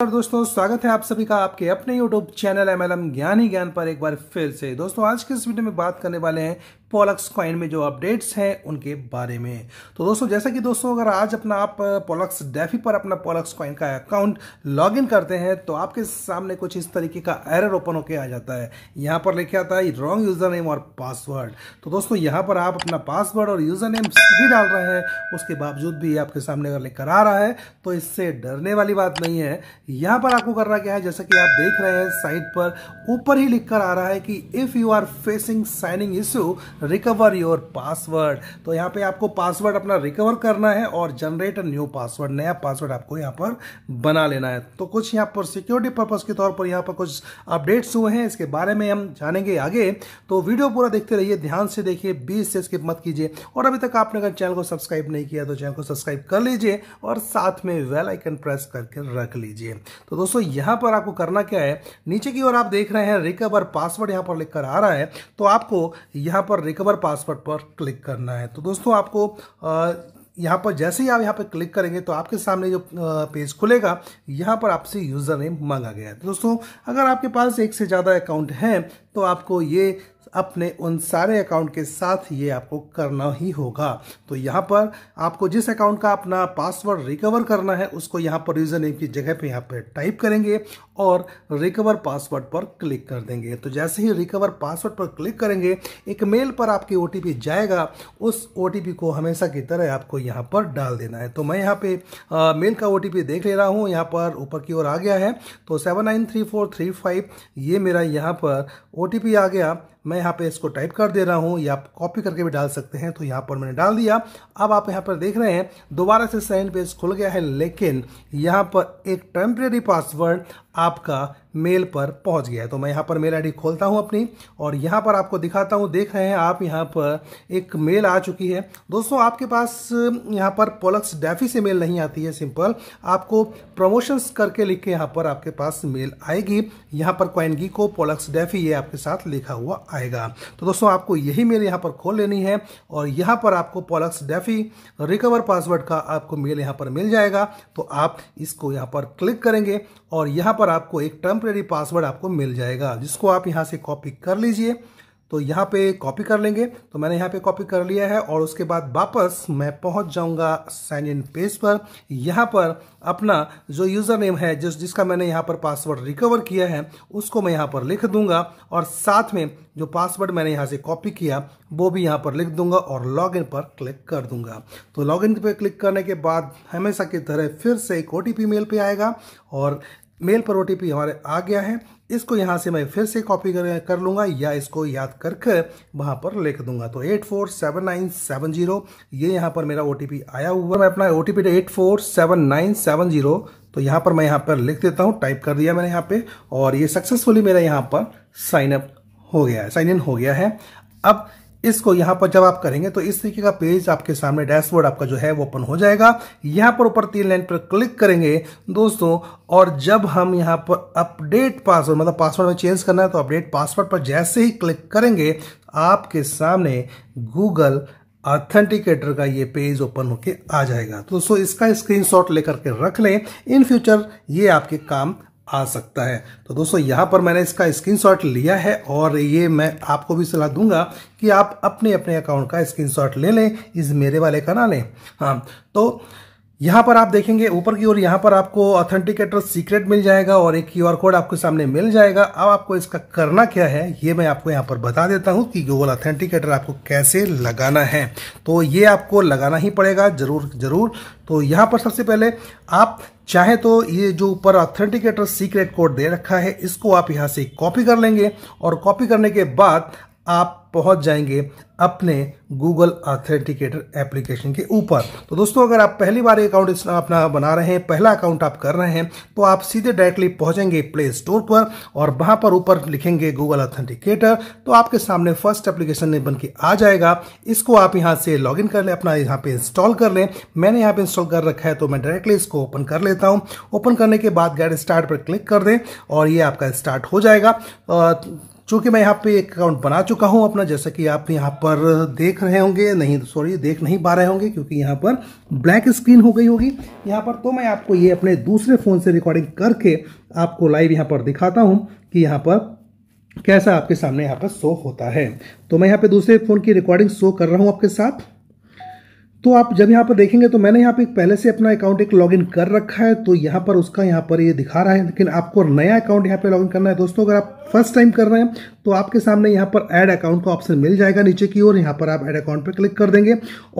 और दोस्तों स्वागत है आप सभी का आपके अपने YouTube channel M L M ज्ञान ही ज्ञान पर एक बार फिर से दोस्तों आज के इस वीडियो में बात करने वाले हैं पोलक्स कॉइन में जो अपडेट्स हैं उनके बारे में तो दोस्तों जैसा कि दोस्तों अगर आज अपना आप पोलक्स डेफी पर अपना पोलक्स कॉइन का अकाउंट लॉगिन करते हैं तो आपके सामने कुछ इस तरीके का एरर ओपन होकर आ जाता है यहाँ पर लिखे आता है रॉन्ग यूजर नेम और पासवर्ड तो दोस्तों यहाँ पर आप अपना पासवर्ड और यूजर नेम भी डाल रहे हैं उसके बावजूद भी आपके सामने अगर लेकर आ रहा है तो इससे डरने वाली बात नहीं है यहाँ पर आपको करना क्या है जैसा कि आप देख रहे हैं साइट पर ऊपर ही लिखकर आ रहा है कि if you are facing signing issue recover your password तो यहाँ पे आपको पासवर्ड अपना रिकवर करना है और जनरेट अ न्यू पासवर्ड नया पासवर्ड आपको यहाँ पर बना लेना है तो कुछ यहाँ पर सिक्योरिटी पर्पज़ के तौर पर यहाँ पर कुछ अपडेट्स हुए हैं इसके बारे में हम जानेंगे आगे तो वीडियो पूरा देखते रहिए ध्यान से देखिए बीस से स्किप मत कीजिए और अभी तक आपने अगर चैनल को सब्सक्राइब नहीं किया तो चैनल को सब्सक्राइब कर लीजिए और साथ में वेल आइकन प्रेस करके रख लीजिए तो दोस्तों यहाँ पर आपको करना क्या है नीचे की ओर आप देख रहे हैं रिकवर पासवर्ड यहाँ पर लिखकर आ रहा है तो आपको यहाँ पर रिकवर पासवर्ड पर क्लिक करना है तो दोस्तों आपको यहाँ पर जैसे ही आप यहाँ पर क्लिक करेंगे तो आपके सामने जो पेज खुलेगा यहाँ पर आपसे यूज़र नेम मांगा गया है तो दोस्तों अगर आपके पास एक से ज़्यादा अकाउंट हैं तो आपको ये अपने उन सारे अकाउंट के साथ ये आपको करना ही होगा तो यहाँ पर आपको जिस अकाउंट का अपना पासवर्ड रिकवर करना है उसको यहाँ पर यूज़र नेम की जगह पे यहाँ पर टाइप करेंगे और रिकवर पासवर्ड पर क्लिक कर देंगे तो जैसे ही रिकवर पासवर्ड पर क्लिक करेंगे एक मेल पर आपकी ओ जाएगा उस ओ को हमेशा की तरह आपको यहाँ पर डाल देना है तो मैं यहाँ पर मेल का ओ देख ले रहा हूँ यहाँ पर ऊपर की ओर आ गया है तो सेवन ये मेरा यहाँ पर ओ आ गया मैं यहाँ पे इसको टाइप कर दे रहा हूँ या आप कॉपी करके भी डाल सकते हैं तो यहाँ पर मैंने डाल दिया अब आप यहाँ पर देख रहे हैं दोबारा से साइन पेज खुल गया है लेकिन यहाँ पर एक टेम्प्रेरी पासवर्ड आपका मेल पर पहुंच गया है तो मैं यहाँ पर मेल आईडी खोलता हूँ अपनी और यहाँ पर आपको दिखाता हूँ देख रहे हैं आप यहाँ पर एक मेल आ चुकी है दोस्तों आपके पास यहाँ पर पोलक्स डैफी से मेल नहीं आती है सिंपल आपको प्रमोशंस करके लिख के यहाँ पर आपके पास मेल आएगी यहाँ पर क्वाइनगी को पोलक्स डैफी ये आपके साथ लिखा हुआ आएगा तो दोस्तों आपको यही मेल यहाँ पर खोल लेनी है और यहाँ पर आपको पोलक्स डैफी रिकवर पासवर्ड का आपको मेल यहाँ पर मिल जाएगा तो आप इसको यहाँ पर क्लिक करेंगे और यहाँ पर पर आपको एक टेम्प्रेरी पासवर्ड आपको मिल जाएगा जिसको आप यहाँ से कॉपी कर लीजिए तो यहाँ पे कॉपी कर लेंगे तो मैंने यहाँ पे कॉपी कर लिया है और उसके बाद वापस मैं पहुँच जाऊँगा साइन इन पेज पर यहाँ पर अपना जो यूज़र नेम है जिस जिसका मैंने यहाँ पर पासवर्ड रिकवर किया है उसको मैं यहाँ पर लिख दूंगा और साथ में जो पासवर्ड मैंने यहाँ से कॉपी किया वो भी यहाँ पर लिख दूंगा और लॉग पर क्लिक कर दूंगा तो लॉग पर क्लिक करने के बाद हमेशा की तरह फिर से एक ओ मेल पर आएगा और मेल पर ओ हमारे आ गया है इसको यहाँ से मैं फिर से कॉपी कर कर लूँगा या इसको याद करके वहां वहाँ पर लिख दूंगा तो eight four seven nine seven zero ये यहाँ पर मेरा ओ आया हुआ मैं अपना O T P eight four seven nine seven zero तो यहाँ पर मैं यहाँ पर लिख देता हूँ टाइप कर दिया मैंने यहाँ पे और ये सक्सेसफुली मेरा यहाँ पर साइनअप हो गया है साइन इन हो गया है अब इसको यहां पर जब आप करेंगे तो इस तरीके का पेज आपके सामने डैशबोर्ड आपका जो है वो ओपन हो जाएगा यहां पर ऊपर तीन लाइन पर क्लिक करेंगे दोस्तों और जब हम यहां पर अपडेट पासवर्ड मतलब पासवर्ड में चेंज करना है तो अपडेट पासवर्ड पर जैसे ही क्लिक करेंगे आपके सामने गूगल ऑथेंटिकेटर का ये पेज ओपन होके आ जाएगा तो दोस्तों इसका स्क्रीनशॉट लेकर के रख लें इन फ्यूचर ये आपके काम आ सकता है तो दोस्तों यहाँ पर मैंने इसका स्क्रीनशॉट लिया है और ये मैं आपको भी सलाह दूंगा कि आप अपने अपने अकाउंट का स्क्रीनशॉट ले लें इस मेरे वाले का ना लें हाँ तो यहाँ पर आप देखेंगे ऊपर की ओर यहाँ पर आपको ऑथेंटिकेटर सीक्रेट मिल जाएगा और एक क्यू कोड आपके सामने मिल जाएगा अब आपको इसका करना क्या है ये मैं आपको यहाँ पर बता देता हूँ कि गूगल ऑथेंटिकेटर आपको कैसे लगाना है तो ये आपको लगाना ही पड़ेगा ज़रूर ज़रूर तो यहाँ पर सबसे पहले आप चाहे तो ये जो ऊपर ऑथेंटिकेटर सीक्रेट कोड दे रखा है इसको आप यहाँ से कॉपी कर लेंगे और कॉपी करने के बाद आप पहुंच जाएंगे अपने गूगल ऑथेंटिकेटर एप्लीकेशन के ऊपर तो दोस्तों अगर आप पहली बार अकाउंट अपना बना रहे हैं पहला अकाउंट आप कर रहे हैं तो आप सीधे डायरेक्टली पहुंचेंगे प्ले स्टोर पर और वहां पर ऊपर लिखेंगे गूगल ऑथेंटिकेटर तो आपके सामने फर्स्ट एप्लीकेशन बन के आ जाएगा इसको आप यहाँ से लॉग इन कर लें अपना यहाँ पर इंस्टॉल कर लें मैंने यहाँ पर इंस्टॉल कर रखा है तो मैं डायरेक्टली इसको ओपन कर लेता हूँ ओपन करने के बाद गैर स्टार्ट पर क्लिक कर दें और ये आपका स्टार्ट हो जाएगा चूंकि मैं यहाँ पे एक अकाउंट बना चुका हूँ अपना जैसा कि आप यहाँ पर देख रहे होंगे नहीं सॉरी देख नहीं पा रहे होंगे क्योंकि यहाँ पर ब्लैक स्क्रीन हो गई होगी यहाँ पर तो मैं आपको ये अपने दूसरे फ़ोन से रिकॉर्डिंग करके आपको लाइव यहाँ पर दिखाता हूँ कि यहाँ पर कैसा आपके सामने यहाँ पर शो होता है तो मैं यहाँ पर दूसरे फ़ोन की रिकॉर्डिंग शो कर रहा हूँ आपके साथ तो आप जब यहाँ पर देखेंगे तो मैंने यहाँ पे पहले से अपना अकाउंट एक लॉगिन कर रखा है तो यहाँ पर उसका यहाँ पर ये यह दिखा रहा है लेकिन आपको नया अकाउंट यहाँ पे लॉगिन करना है दोस्तों अगर आप फर्स्ट टाइम कर रहे हैं तो आपके सामने यहाँ पर ऐड अकाउंट का ऑप्शन मिल जाएगा नीचे की ओर यहाँ पर आप ऐड अकाउंट पर क्लिक कर देंगे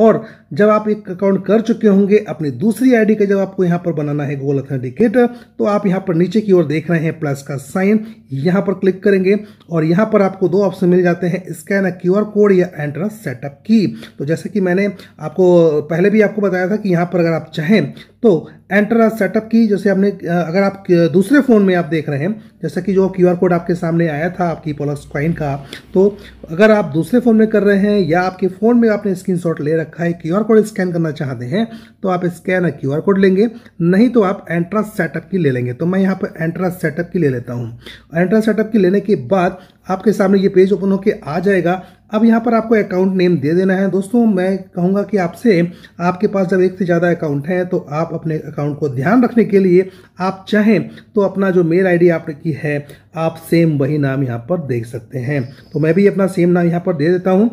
और जब आप एक अकाउंट कर चुके होंगे अपनी दूसरी आई का जब आपको यहाँ पर बनाना है गोल अथेंटिकेटर तो आप यहाँ पर नीचे की ओर देख रहे हैं प्लस का साइन यहाँ पर क्लिक करेंगे और यहाँ पर आपको दो ऑप्शन मिल जाते हैं स्कैन अ क्यू कोड या एंट्रा सेटअप की तो जैसे कि मैंने आपको पहले भी आपको बताया था कि यहाँ पर अगर आप चाहें तो एंटर आ सेटअप की जैसे हमने अगर आप दूसरे फ़ोन में आप देख रहे हैं जैसा कि जो क्यू कोड आपके सामने आया था आपकी पोलस क्वाइन का तो अगर आप दूसरे फ़ोन में कर रहे हैं या आपके फ़ोन में आपने स्क्रीन ले रखा है क्यू कोड स्कैन करना चाहते हैं तो आप स्कैन क्यू कोड लेंगे नहीं तो आप एंट्रा सेटअप की ले लेंगे तो मैं यहाँ पर एंट्रा सेटअप की ले लेता हूँ एंट्रा सेटअप की लेने के बाद आपके सामने ये पेज ओपन होकर आ जाएगा अब यहाँ पर आपको अकाउंट नेम दे देना है दोस्तों मैं कहूँगा कि आपसे आपके पास जब एक से ज़्यादा अकाउंट हैं तो आप अपने अकाउंट को ध्यान रखने के लिए आप चाहें तो अपना जो मेल आईडी आपकी है आप सेम वही नाम यहाँ पर देख सकते हैं तो मैं भी अपना सेम नाम यहाँ पर दे देता हूँ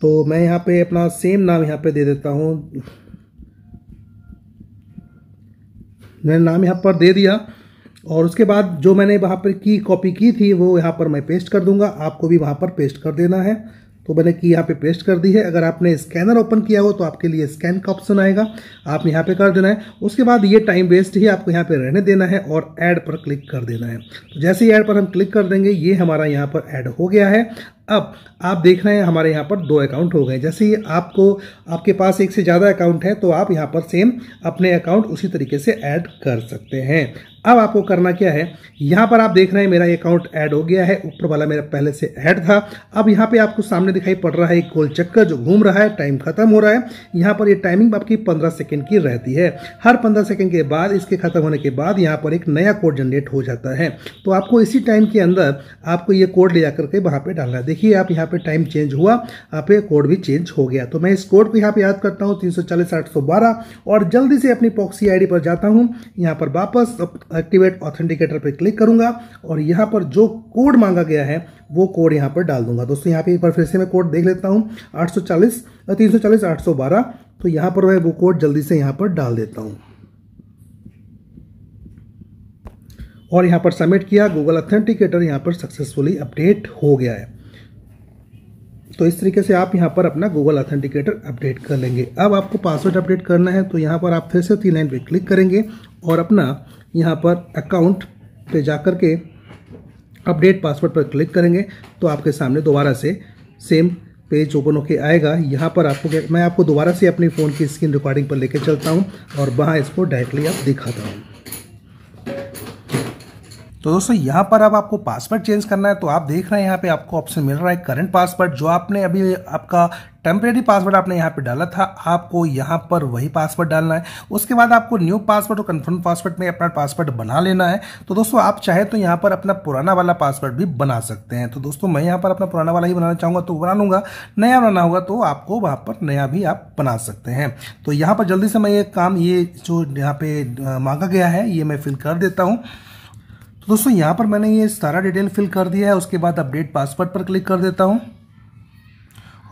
तो मैं यहाँ पे अपना सेम नाम यहाँ पे दे देता हूँ मैंने नाम यहाँ पर दे दिया और उसके बाद जो मैंने वहाँ पर की कॉपी की थी वो यहाँ पर मैं पेस्ट कर दूंगा आपको भी वहाँ पर पेस्ट कर देना है तो मैंने की यहाँ पे पेस्ट कर दी है अगर आपने स्कैनर ओपन किया हो तो आपके लिए स्कैन का ऑप्शन आएगा आपने यहाँ पे कर देना है उसके बाद ये टाइम वेस्ट ही आपको यहाँ पे रहने देना है और ऐड पर क्लिक कर देना है तो जैसे ही ऐड पर हम क्लिक कर देंगे ये हमारा यहाँ पर ऐड हो गया है अब आप देख रहे हैं हमारे यहाँ पर दो अकाउंट हो गए जैसे ही आपको आपके पास एक से ज़्यादा अकाउंट है तो आप यहाँ पर सेम अपने अकाउंट उसी तरीके से ऐड कर सकते हैं अब आपको करना क्या है यहाँ पर आप देख रहे हैं मेरा अकाउंट ऐड हो गया है ऊपर वाला मेरा पहले से ऐड था अब यहाँ पे आपको सामने दिखाई पड़ रहा है एक गोल चक्कर जो घूम रहा है टाइम खत्म हो रहा है यहाँ पर ये यह टाइमिंग आपकी 15 सेकंड की रहती है हर 15 सेकंड के बाद इसके खत्म होने के बाद यहाँ पर एक नया कोड जनरेट हो जाता है तो आपको इसी टाइम के अंदर आपको ये कोड ले जा करके वहाँ पर डालना है देखिए आप यहाँ पे टाइम चेंज हुआ यहाँ पे कोड भी चेंज हो गया तो मैं इस कोड को यहाँ पे याद करता हूँ तीन सौ चालीस आठ सौ बारह और जल्दी से अपनी पॉक्सी आईडी पर जाता हूँ यहाँ पर वापस एक्टिवेट ऑथेंटिकेटर पर क्लिक करूँगा और यहाँ पर जो कोड मांगा गया है वो कोड यहाँ पर डाल दूंगा दोस्तों यहाँ पे एक बार फिर से मैं कोड देख लेता हूँ आठ सौ चालीस तीन सौ चालीस आठ सौ बारह तो यहाँ पर मैं वो कोड जल्दी से यहाँ पर डाल देता हूँ और यहाँ पर सबमिट किया गूगल ऑथेंटिकेटर यहाँ पर सक्सेसफुली अपडेट हो गया है तो इस तरीके से आप यहाँ पर अपना गूगल ऑथेंटिकेटर अपडेट कर लेंगे अब आपको पासवर्ड अपडेट करना है तो यहाँ पर आप फिर से तीन लाइन पर क्लिक करेंगे और अपना यहाँ पर अकाउंट पे जा कर के अपडेट पासवर्ड पर क्लिक करेंगे तो आपके सामने दोबारा से सेम पेज ओपन होके आएगा यहाँ पर आपको मैं आपको दोबारा से अपने फ़ोन की स्क्रीन रिकॉर्डिंग पर लेकर चलता हूँ और वहाँ इसको डायरेक्टली आप दिखाता हूँ तो दोस्तों यहाँ पर अब आपको पासवर्ड चेंज करना है तो आप देख रहे हैं यहाँ पे आपको ऑप्शन मिल रहा है करंट पासवर्ड जो आपने अभी आपका टेम्परेरी पासवर्ड आपने यहाँ पे डाला था आपको यहाँ पर वही पासवर्ड डालना है उसके बाद आपको न्यू पासवर्ड और कन्फर्म पासवर्ड में अपना पासवर्ड बना लेना है तो दोस्तों आप चाहे तो यहाँ पर अपना पुराना वाला पासवर्ड भी बना सकते हैं तो दोस्तों मैं यहाँ पर अपना पुराना वाला ही बनाना चाहूँगा तो बना लूँगा नया बनाना होगा तो आपको वहाँ पर नया भी आप बना सकते हैं तो यहाँ पर जल्दी से मैं ये काम ये जो यहाँ पर मांगा गया है ये मैं फिल कर देता हूँ तो दोस्तों यहाँ पर मैंने ये सारा डिटेल फिल कर दिया है उसके बाद अपडेट पासवर्ड पर क्लिक कर देता हूँ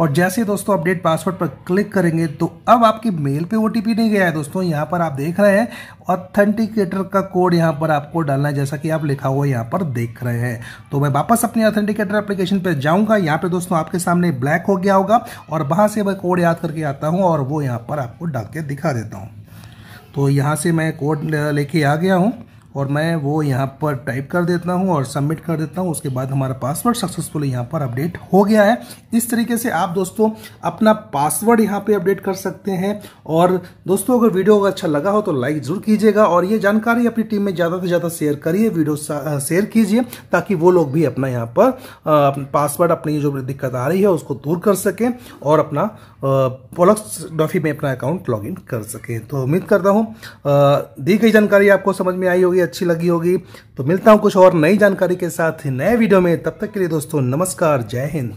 और जैसे दोस्तों अपडेट पासवर्ड पर क्लिक करेंगे तो अब आपकी मेल पे ओ नहीं गया है दोस्तों यहाँ पर आप देख रहे हैं ऑथेंटिकेटर का कोड यहाँ पर आपको डालना है जैसा कि आप लिखा हुआ यहाँ पर देख रहे हैं तो मैं वापस अपने ऑथेंटिकेटर एप्लीकेशन पर जाऊँगा यहाँ पर दोस्तों आपके सामने ब्लैक हो गया होगा और वहाँ से मैं कोड याद करके आता हूँ और वो यहाँ पर आपको डाल के दिखा देता हूँ तो यहाँ से मैं कोड लेके आ गया हूँ और मैं वो यहाँ पर टाइप कर देता हूँ और सबमिट कर देता हूँ उसके बाद हमारा पासवर्ड सक्सेसफुली यहाँ पर अपडेट हो गया है इस तरीके से आप दोस्तों अपना पासवर्ड यहाँ पे अपडेट कर सकते हैं और दोस्तों अगर वीडियो अगर अच्छा लगा हो तो लाइक जरूर कीजिएगा और ये जानकारी अपनी टीम में ज़्यादा से ज़्यादा शेयर करिए वीडियो शेयर कीजिए ताकि वो लोग भी अपना यहाँ पर पासवर्ड अपनी जो दिक्कत आ रही है उसको दूर कर सकें और अपना पोलक्स डॉफी में अपना अकाउंट लॉग कर सकें तो उम्मीद करता हूँ दी गई जानकारी आपको समझ में आई होगी अच्छी लगी होगी तो मिलता हूँ कुछ और नई जानकारी के साथ नए वीडियो में तब तक के लिए दोस्तों नमस्कार जय हिंद